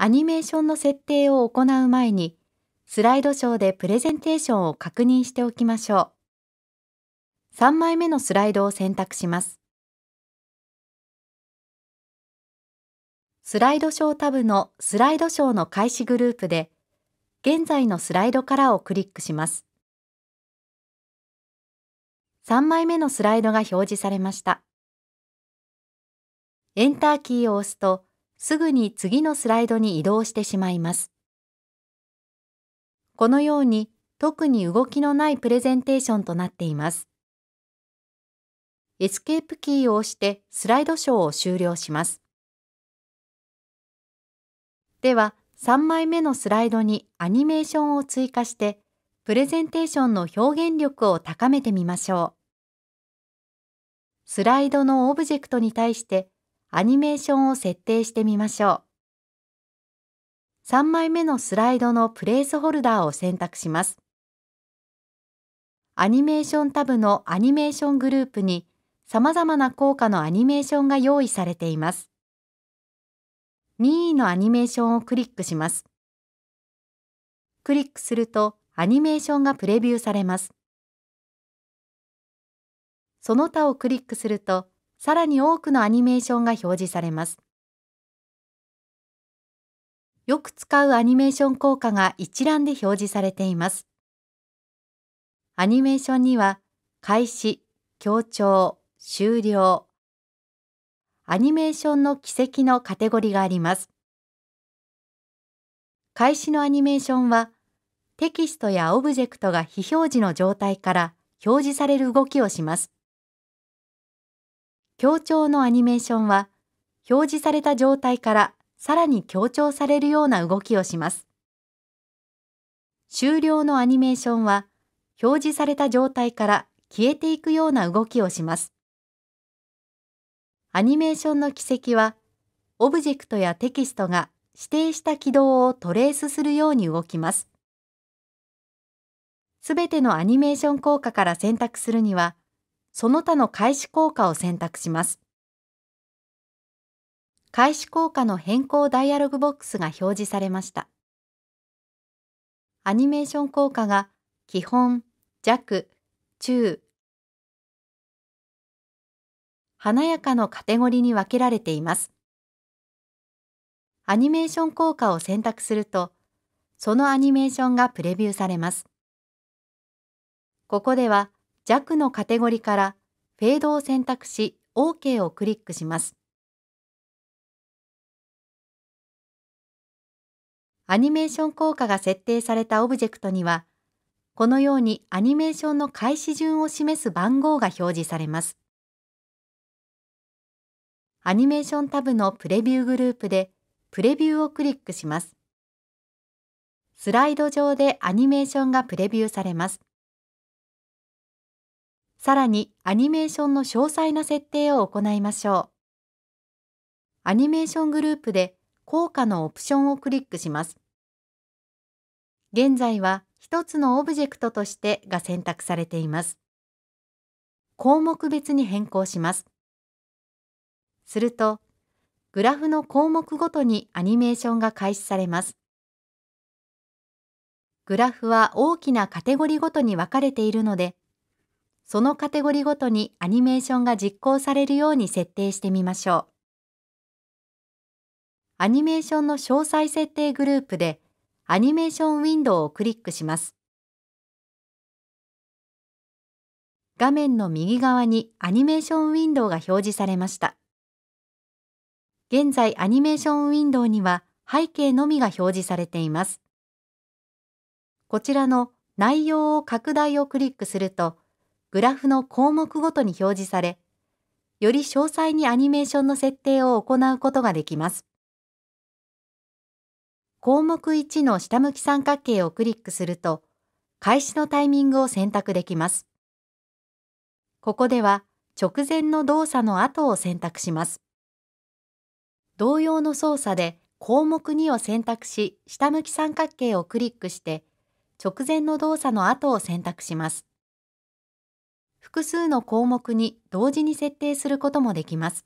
アニメーションの設定を行う前に、スライドショーでプレゼンテーションを確認しておきましょう。3枚目のスライドを選択します。スライドショータブのスライドショーの開始グループで、現在のスライドからをクリックします。3枚目のスライドが表示されました。エンターキーを押すと、すぐに次のスライドに移動してしまいます。このように特に動きのないプレゼンテーションとなっています。エスケープキーを押してスライドショーを終了します。では、3枚目のスライドにアニメーションを追加して、プレゼンテーションの表現力を高めてみましょう。スライドのオブジェクトに対して、アニメーションを設定してみましょう。3枚目のスライドのプレイスホルダーを選択します。アニメーションタブのアニメーショングループに様々な効果のアニメーションが用意されています。任意のアニメーションをクリックします。クリックするとアニメーションがプレビューされます。その他をクリックするとさらに多くのアニメーションが表示されます。よく使うアニメーション効果が一覧で表示されています。アニメーションには、開始、強調、終了、アニメーションの軌跡のカテゴリがあります。開始のアニメーションは、テキストやオブジェクトが非表示の状態から表示される動きをします。強調のアニメーションは、表示された状態からさらに強調されるような動きをします。終了のアニメーションは、表示された状態から消えていくような動きをします。アニメーションの軌跡は、オブジェクトやテキストが指定した軌道をトレースするように動きます。すべてのアニメーション効果から選択するには、その他の開始効果を選択します。開始効果の変更ダイアログボックスが表示されました。アニメーション効果が基本、弱、中、華やかのカテゴリに分けられています。アニメーション効果を選択すると、そのアニメーションがプレビューされます。ここでは、弱のカテゴリからフェードを選択し OK をクリックします。アニメーション効果が設定されたオブジェクトには、このようにアニメーションの開始順を示す番号が表示されます。アニメーションタブのプレビューグループで、プレビューをクリックします。スライド上でアニメーションがプレビューされます。さらにアニメーションの詳細な設定を行いましょう。アニメーショングループで効果のオプションをクリックします。現在は一つのオブジェクトとしてが選択されています。項目別に変更します。すると、グラフの項目ごとにアニメーションが開始されます。グラフは大きなカテゴリごとに分かれているので、そのカテゴリごとにアニメーションが実行されるように設定してみましょう。アニメーションの詳細設定グループでアニメーションウィンドウをクリックします。画面の右側にアニメーションウィンドウが表示されました。現在アニメーションウィンドウには背景のみが表示されています。こちらの内容を拡大をクリックするとグラフの項目ごとに表示され、より詳細にアニメーションの設定を行うことができます。項目1の下向き三角形をクリックすると、開始のタイミングを選択できます。ここでは、直前の動作の後を選択します。同様の操作で項目2を選択し、下向き三角形をクリックして、直前の動作の後を選択します。複数の項目に同時に設定することもできます。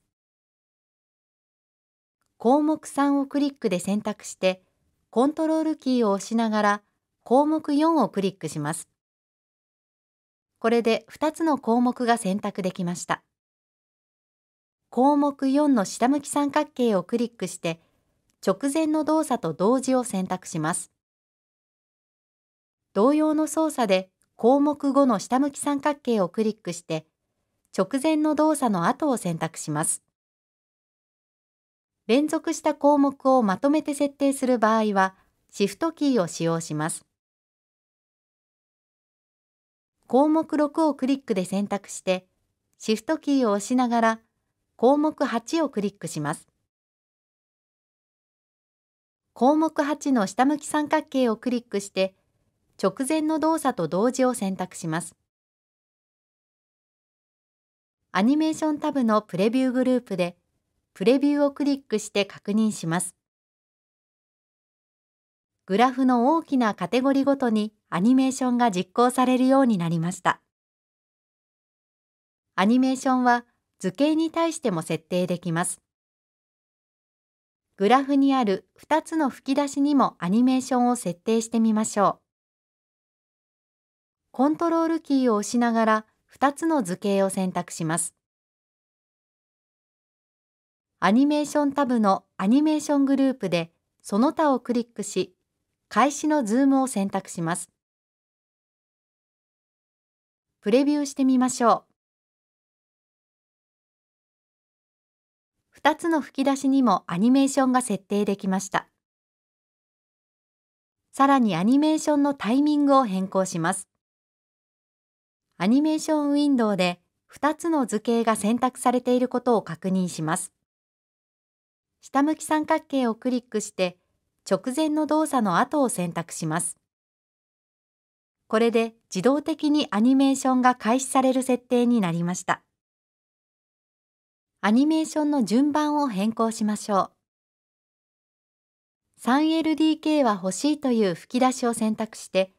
項目3をクリックで選択して、コントロールキーを押しながら項目4をクリックします。これで2つの項目が選択できました。項目4の下向き三角形をクリックして、直前の動作と同時を選択します。同様の操作で項目5の下向き三角形をクリックして直前の動作の後を選択します。連続した項目をまとめて設定する場合はシフトキーを使用します。項目6をクリックで選択してシフトキーを押しながら項目8をクリックします。項目8の下向き三角形をクリックして直前の動作と同時を選択します。アニメーションタブのプレビューグループで、プレビューをクリックして確認します。グラフの大きなカテゴリごとにアニメーションが実行されるようになりました。アニメーションは図形に対しても設定できます。グラフにある2つの吹き出しにもアニメーションを設定してみましょう。コントロールキーを押しながら2つの図形を選択します。アニメーションタブのアニメーショングループでその他をクリックし、開始のズームを選択します。プレビューしてみましょう。2つの吹き出しにもアニメーションが設定できました。さらにアニメーションのタイミングを変更します。アニメーションウィンドウで2つの図形が選択されていることを確認します。下向き三角形をクリックして直前の動作の後を選択します。これで自動的にアニメーションが開始される設定になりました。アニメーションの順番を変更しましょう。3LDK は欲しいという吹き出しを選択して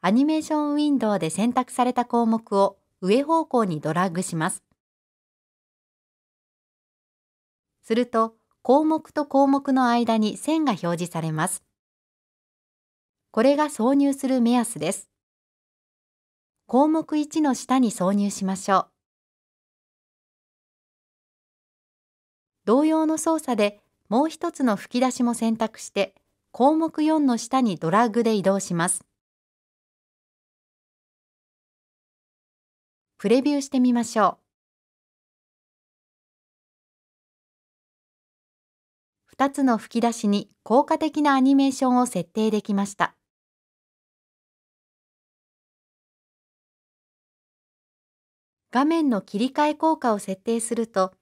アニメーションウィンドウで選択された項目を上方向にドラッグします。すると、項目と項目の間に線が表示されます。これが挿入する目安です。項目1の下に挿入しましょう。同様の操作でもう一つの吹き出しも選択して項目4の下にドラッグで移動します。プレビューしてみましょう。2つの吹き出しに効果的なアニメーションを設定できました。画面の切り替え効果を設定すると、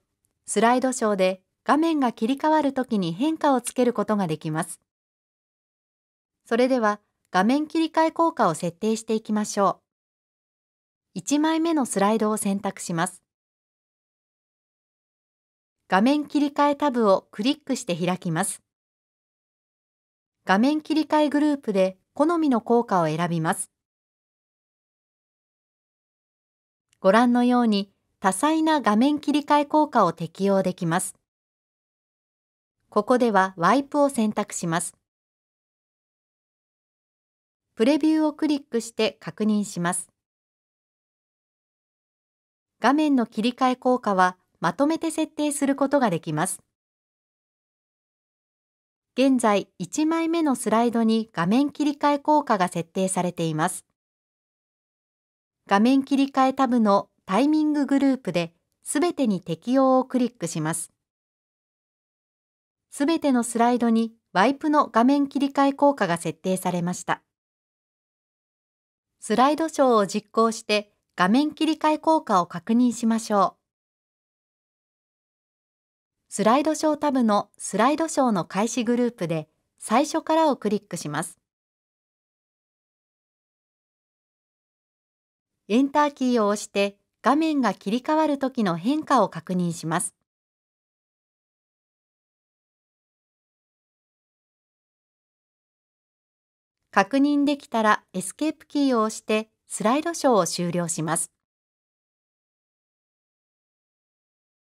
スライドショーで画面が切り替わるときに変化をつけることができます。それでは画面切り替え効果を設定していきましょう。1枚目のスライドを選択します。画面切り替えタブをクリックして開きます。画面切り替えグループで好みの効果を選びます。ご覧のように多彩な画面切り替え効果を適用できます。ここではワイプを選択します。プレビューをクリックして確認します。画面の切り替え効果はまとめて設定することができます。現在1枚目のスライドに画面切り替え効果が設定されています。画面切り替えタブのタイミンググループで全てに適用をクリックします。全てのスライドにワイプの画面切り替え効果が設定されました。スライドショーを実行して画面切り替え効果を確認しましょう。スライドショータブのスライドショーの開始グループで最初からをクリックします。エンターキーを押して画面が切り替わる時の変化を確認します。確認できたらエスケープキーを押してスライドショーを終了します。